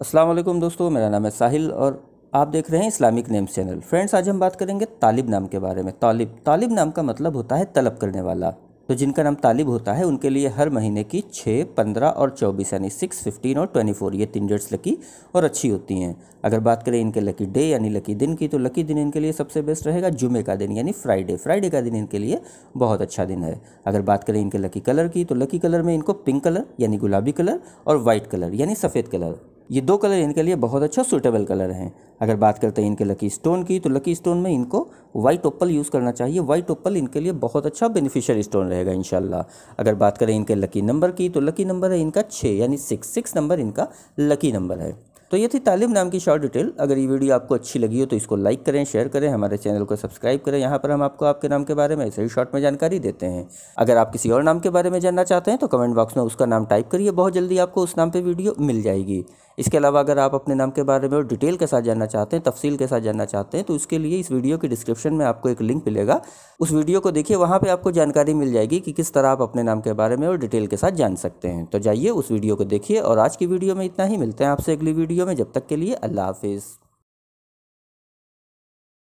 असलम दोस्तों मेरा नाम है साहिल और आप देख रहे हैं इस्लामिक नेम्स चैनल फ्रेंड्स आज हम बात करेंगे तालिब नाम के बारे में तालिब तालिब नाम का मतलब होता है तलब करने वाला तो जिनका नाम तालिब होता है उनके लिए हर महीने की छः पंद्रह और चौबीस यानी सिक्स फिफ्टीन और ट्वेंटी फोर ये तीन डेट्स लकी और अच्छी होती हैं अगर बात करें इनके लकी डे यानी लकी दिन की तो लकी दिन इनके लिए सबसे बेस्ट रहेगा जुमे का दिन यानी फ्राइडे फ्राइडे का दिन इनके लिए बहुत अच्छा दिन है अगर बात करें इनके लकी कलर की तो लकी कलर में इनको पिंक कलर यानी गुलाबी कलर और वाइट कलर यानी सफ़ेद कलर ये दो कलर इनके लिए बहुत अच्छा सूटेबल कलर हैं अगर बात करते हैं तो इनके लकी स्टोन की तो लकी स्टोन में इनको वाइट ओपल यूज़ करना चाहिए वाइट ओपल इनके लिए बहुत अच्छा बेनिफिशियल स्टोन रहेगा इन अगर बात करें इनके लकी नंबर की तो लकी नंबर है इनका छः यानी सिक्स सिक्स नंबर इनका लकी नंबर है तो ये थी तालीम नाम की शॉर्ट डिटेल अगर ये वीडियो आपको अच्छी लगी हो तो इसको लाइक करें शेयर करें हमारे चैनल को सब्सक्राइब करें यहाँ पर हम आपको आपके नाम के बारे में ऐसे ही शॉर्ट में जानकारी देते हैं अगर आप किसी और नाम के बारे में जानना चाहते हैं तो कमेंट बॉक्स में उसका नाम टाइप करिए बहुत जल्दी आपको उस नाम पर वीडियो मिल जाएगी इसके अलावा अगर आप अपने नाम के बारे में और डिटेल के साथ जानना चाहते हैं तफसील के साथ जानना चाहते हैं तो उसके लिए इस वीडियो के डिस्क्रिप्शन में आपको एक लिंक मिलेगा उस वीडियो को देखिए वहाँ पर आपको जानकारी मिल जाएगी कि किस तरह आप अपने नाम के बारे में और डिटेल के साथ जान सकते हैं तो जाइए उस वीडियो को देखिए और आज की वीडियो में इतना ही मिलते हैं आपसे अगली वीडियो वीडियो में जब तक के लिए अल्लाह हाफिज़